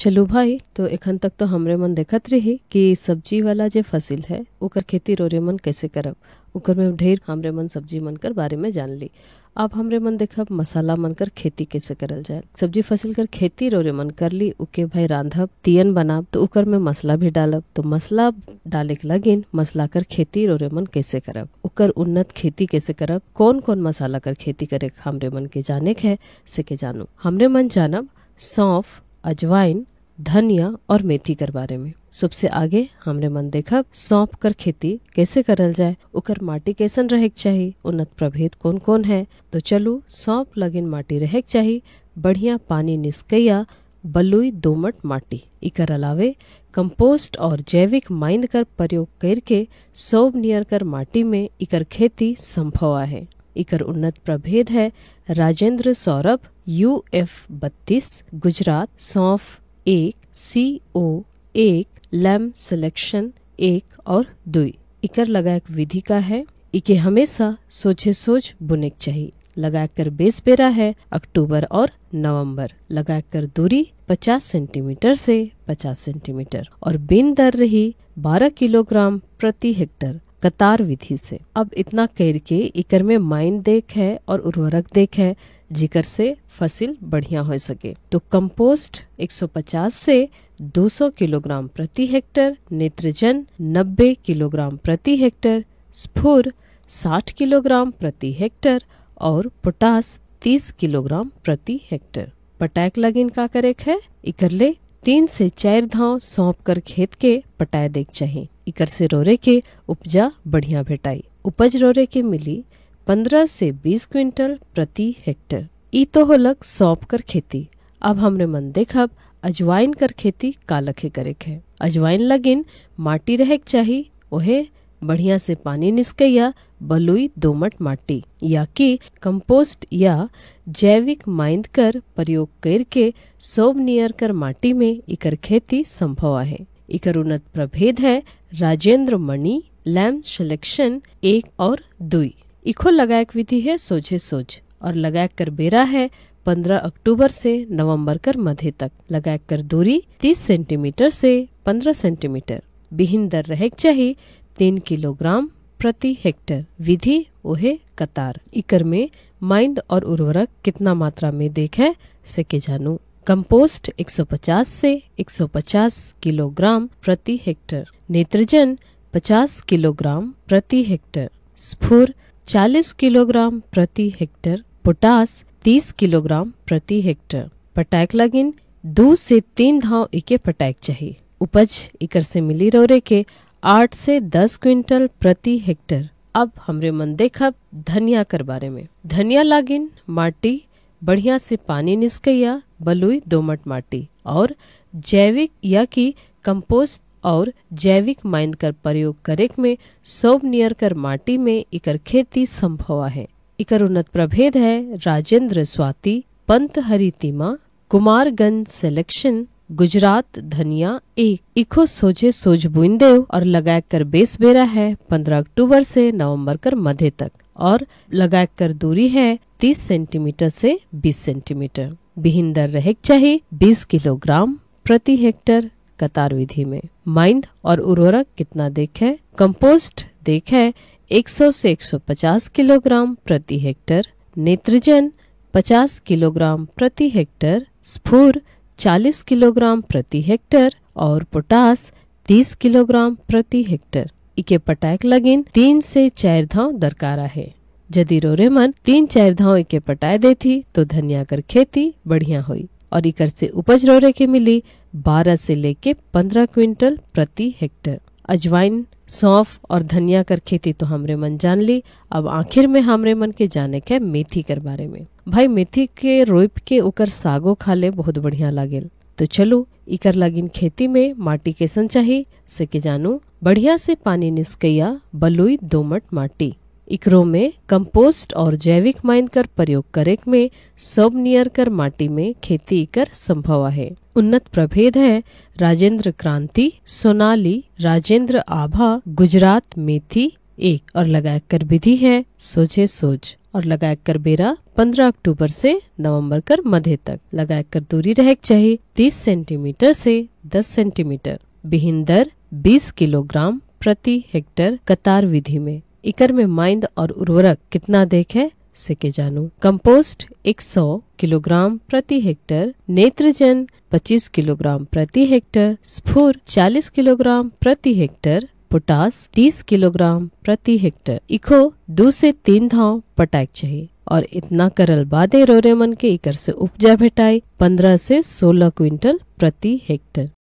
चलू भाई तो एखन तक तो हमरे मन देखत रही कि सब्जी वाला जो फसल है उकर खेती रोरे मन कैसे करब उकर में ढेर हमरे मन सब्जी मन कर बारे में जान ली अब हमरे मन देखब मसाला मन कर खेती कैसे करल जाए सब्जी फसल कर खेती रोरे मन कर ली उके भाई रांधब तियन बनाब तो उकर में मसला भी डालब तो मसला डाले के लगिन मसला कर खेती रोरे मन कैसे करब उकर उन्नत खेती कैसे करब कौन कौन मसाला कर खेती करे हमरे मन के जाने के है से के जानू हमरे मन जानब सौंफ अजवाइन धनिया और मेथी कर बारे में सबसे आगे हमने मन देखा सौंप कर खेती कैसे करल जाए उकर माटी कैसन रहे चाहिए उन्नत प्रभेद कौन कौन है तो चलू सौंप लगिन माटी रहे चाहिए बढ़िया पानी निस्कैया बलुई दोमट माटी इकर अलावे कंपोस्ट और जैविक माइंद कर प्रयोग करके सोब नियर कर माटी में इकर खेती संभव है इकर उन्नत प्रभेद है राजेंद्र सौरभ यू एफ बत्तीस गुजरात सौंफ एक सी ओ एक लैम सिलेक्शन एक और दुई इकर लगायक विधि का है इके हमेशा सोचे सोच बुनिक चाहिए लगाकर बेस बेरा है अक्टूबर और नवंबर लगाकर दूरी 50 सेंटीमीटर से 50 सेंटीमीटर और बिन दर रही 12 किलोग्राम प्रति हेक्टर कतार विधि से अब इतना कर के इकर में माइन देख है और उर्वरक देख है जिकर से फसल बढ़िया हो सके तो कंपोस्ट 150 से 200 किलोग्राम प्रति हेक्टर नेत्रजन 90 किलोग्राम प्रति हेक्टर स्फुर 60 किलोग्राम प्रति हेक्टर और पोटास 30 किलोग्राम प्रति हेक्टर पटैक लगिन का करेक है इकरले तीन से चार धाव सौंप कर खेत के पटाए देख चाही इकर से रोरे के उपजा बढ़िया भेटाई उपज रोरे के मिली पंद्रह से बीस क्विंटल प्रति हेक्टर ई तो होलक सौंप कर खेती अब हमरे मन देखब अजवाइन कर खेती का लखे करे है अजवाइन लगिन माटी रहे चाहिए बढ़िया से पानी या बलुई दोमट माटी या कि कंपोस्ट या जैविक माइंद कर प्रयोग करके सोब नियर कर माटी में इकर खेती संभव है इकर उन्नत प्रभेद है राजेंद्र मणि लैम सिलेक्शन एक और दुई इको लगायक विधि है सोझे सोझ और लगायक कर बेरा है 15 अक्टूबर से नवंबर कर मध्य तक लगायक कर दूरी 30 सेंटीमीटर से 15 सेंटीमीटर बिहिन दर रहे चाहिए तीन किलोग्राम प्रति हेक्टर विधि ओहे कतार इकर में माइंद और उर्वरक कितना मात्रा में देखे सके जानू कंपोस्ट 150 से 150 किलोग्राम प्रति हेक्टर नेत्रजन 50 किलोग्राम प्रति हेक्टर स्फुर 40 किलोग्राम प्रति हेक्टर पोटास 30 किलोग्राम प्रति हेक्टर पटाक लगिन दो से तीन धाव इके पटाक चाहिए उपज इकर से मिली रोरे के आठ से दस क्विंटल प्रति हेक्टर अब हमरे मन देखब धनिया कर बारे में धनिया लागिन माटी बढ़िया से पानी निस्कैया बलुई दोमट माटी और जैविक या कि कंपोस्ट और जैविक माइंड कर प्रयोग करेक में सोब नियर कर माटी में इकर खेती संभव है इकर उन्नत प्रभेद है राजेंद्र स्वाति पंत हरितिमा कुमारगंज सेलेक्शन गुजरात धनिया एक इको सोझे सोज बुइंदेव और लगाए कर बेस बेरा है 15 अक्टूबर से नवंबर कर मध्य तक और लगाए कर दूरी है 30 सेंटीमीटर से 20 सेंटीमीटर बिहिन दर रहे चाहिए 20 किलोग्राम प्रति हेक्टर कतार विधि में माइंद और उर्वरक कितना देखे कंपोस्ट देखे 100 से 150 किलोग्राम प्रति हेक्टर नेत्रजन 50 किलोग्राम प्रति हेक्टर स्फूर 40 किलोग्राम प्रति हेक्टर और पोटास 30 किलोग्राम प्रति हेक्टर इके पटाक लगिन तीन से चार धाव दरकारा है यदि रोरे मन तीन चार धाव इके पटाए देती तो धनिया कर खेती बढ़िया हुई और इकर से उपज रोरे के मिली 12 से लेके 15 क्विंटल प्रति हेक्टर अजवाइन सौंफ और धनिया कर खेती तो हमरे मन जान ली अब आखिर में हमरे मन के जाने के मेथी कर बारे में भाई मेथी के रोप के उकर सागो खाले बहुत बढ़िया लागेल तो चलो इकर लागिन खेती में माटी के संचाही से के जानू बढ़िया से पानी निस्कैया बलुई दोमट माटी इकरो में कंपोस्ट और जैविक माइन कर प्रयोग करेक में सब नियर कर माटी में खेती कर संभव है उन्नत प्रभेद है राजेंद्र क्रांति सोनाली राजेंद्र आभा गुजरात मेथी एक और लगाकर विधि है सोझे सोच और लगाकर बेरा 15 अक्टूबर से नवंबर कर मध्य तक कर दूरी रह चाहिए 30 सेंटीमीटर से 10 सेंटीमीटर बिहिन दर बीस किलोग्राम प्रति हेक्टर कतार विधि में इकर में माइंद और उर्वरक कितना देखे से के जानू कंपोस्ट 100 किलोग्राम प्रति हेक्टर नेत्रजन 25 किलोग्राम प्रति हेक्टर स्फूर 40 किलोग्राम प्रति हेक्टर पोटास 30 किलोग्राम प्रति हेक्टर इखो दो से तीन धाव पटाक चाहिए और इतना करल बादे रोरेमन के इकर से उपजा भेटाई 15 से 16 क्विंटल प्रति हेक्टर